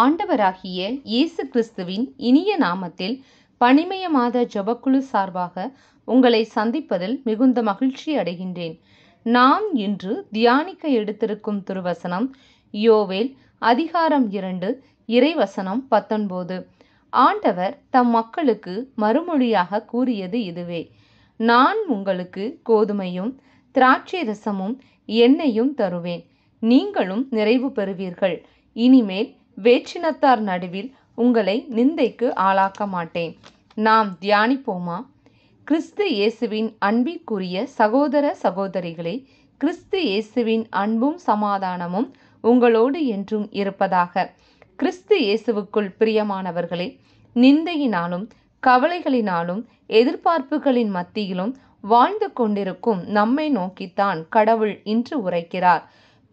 ஆண்டவராகிய இயேசு கிறிஸ்துவின் இனிய நாமத்தில் பனிமய மாத ஜபக்குழு சார்பாக உங்களை சந்திப்பதில் மிகுந்த மகிழ்ச்சி அடைகின்றேன் நாம் இன்று தியானிக்க எடுத்திருக்கும் துருவசனம் யோவேல் அதிகாரம் இரண்டு இறைவசனம் பத்தொன்பது ஆண்டவர் தம் மக்களுக்கு மறுமொழியாக கூறியது இதுவே நான் உங்களுக்கு கோதுமையும் திராட்சை ரசமும் எண்ணெயும் தருவேன் நீங்களும் நிறைவு பெறுவீர்கள் இனிமேல் வேற்றினத்தார் நடுவில் உங்களை நிந்தைக்கு ஆளாக்க மாட்டேன் நாம் தியானிப்போமா கிறிஸ்து இயேசுவின் அன்பிற்குரிய சகோதர சகோதரிகளே கிறிஸ்து இயேசுவின் அன்பும் சமாதானமும் உங்களோடு என்றும் இருப்பதாக கிறிஸ்து இயேசுவுக்குள் பிரியமானவர்களே நிந்தையினாலும் கவலைகளினாலும் எதிர்பார்ப்புகளின் மத்தியிலும் வாழ்ந்து கொண்டிருக்கும் நம்மை நோக்கித்தான் கடவுள் இன்று உரைக்கிறார்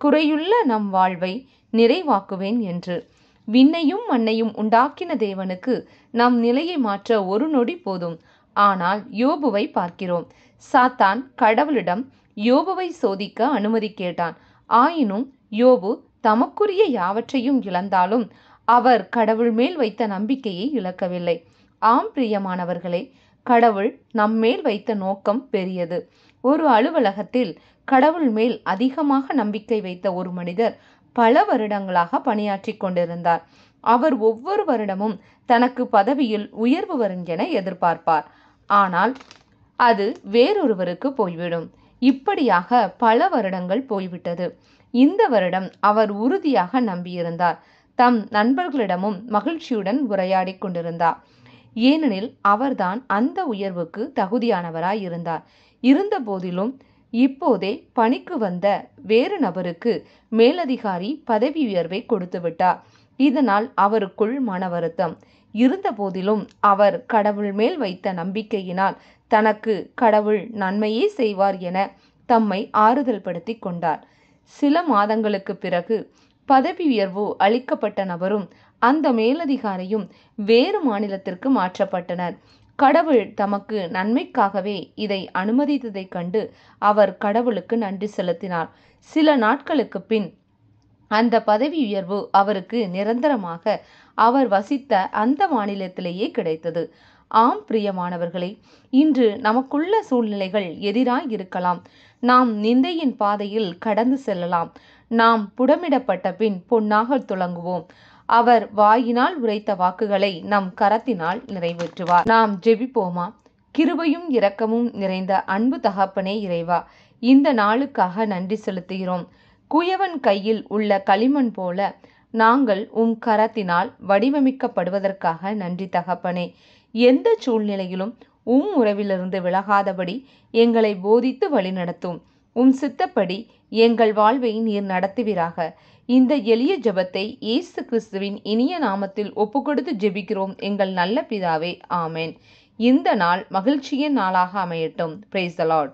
குறையுள்ள நம் வாழ்வை நிறைவாக்குவேன் என்று விண்ணையும் மண்ணையும் உண்டாக்கின தேவனுக்கு நம் நிலையை மாற்ற ஒரு நொடி போதும் ஆனால் யோபுவை பார்க்கிறோம் சாத்தான் கடவுளிடம் யோபுவை சோதிக்க அனுமதி கேட்டான் ஆயினும் யோபு தமக்குரிய யாவற்றையும் இழந்தாலும் அவர் கடவுள் மேல் வைத்த நம்பிக்கையை இழக்கவில்லை ஆம் பிரியமானவர்களே கடவுள் நம்மேல் வைத்த நோக்கம் பெரியது ஒரு அலுவலகத்தில் கடவுள் மேல் அதிகமாக நம்பிக்கை வைத்த ஒரு மனிதர் பல வருடங்களாக பணியாற்றி கொண்டிருந்தார் அவர் ஒவ்வொரு வருடமும் தனக்கு பதவியில் உயர்வு வரும் என எதிர்பார்ப்பார் ஆனால் அது வேறொருவருக்கு போய்விடும் இப்படியாக பல வருடங்கள் போய்விட்டது இந்த வருடம் அவர் உறுதியாக நம்பியிருந்தார் தம் நண்பர்களிடமும் மகிழ்ச்சியுடன் உரையாடி கொண்டிருந்தார் ஏனெனில் அவர்தான் அந்த உயர்வுக்கு தகுதியானவராய் இருந்தார் போதிலும் இப்போதே பணிக்கு வந்த வேறு நபருக்கு மேலதிகாரி பதவி உயர்வை கொடுத்துவிட்டார் இதனால் அவருக்குள் மன வருத்தம் இருந்தபோதிலும் அவர் கடவுள் மேல் வைத்த நம்பிக்கையினால் தனக்கு கடவுள் நன்மையே செய்வார் என தம்மை ஆறுதல் படுத்தி கொண்டார் சில மாதங்களுக்கு பிறகு பதவி உயர்வு அளிக்கப்பட்ட நபரும் அந்த மேலதிகாரியும் வேறு மாநிலத்திற்கு மாற்றப்பட்டனர் கடவுள் தமக்கு நன்மைக்காகவே இதை அனுமதித்ததைக் கண்டு அவர் கடவுளுக்கு நன்றி செலுத்தினார் சில நாட்களுக்கு பின் அந்த பதவி உயர்வு அவருக்கு நிரந்தரமாக அவர் வசித்த அந்த மாநிலத்திலேயே கிடைத்தது ஆம் பிரியமானவர்களே இன்று நமக்குள்ள சூழ்நிலைகள் எதிராய் இருக்கலாம் நாம் நிந்தையின் பாதையில் கடந்து செல்லலாம் நாம் புடமிடப்பட்ட பின் பொன்னாக துளங்குவோம் அவர் வாயினால் உரைத்த வாக்குகளை நம் கரத்தினால் நிறைவேற்றுவார் நாம் ஜெபிப்போமா கிருபையும் இரக்கமும் நிறைந்த அன்பு தகப்பனே இறைவா இந்த நாளுக்காக நன்றி செலுத்துகிறோம் குயவன் கையில் உள்ள களிமண் போல நாங்கள் உம் கரத்தினால் வடிவமைக்கப்படுவதற்காக நன்றி தகப்பனே எந்த சூழ்நிலையிலும் உம் உறவிலிருந்து விலகாதபடி எங்களை போதித்து வழிநடத்தும் உம் சித்தப்படி எங்கள் வாழ்வை நீர் நடத்துவீராக இந்த எளிய ஜபத்தை இயேசு கிறிஸ்துவின் இனிய நாமத்தில் ஒப்புக்கொடுத்து ஜெபிக்கிறோம் எங்கள் நல்ல பிதாவே ஆமேன் இந்த நாள் மகிழ்ச்சியின் நாளாக அமையட்டும் பிரைஸ் அலாட்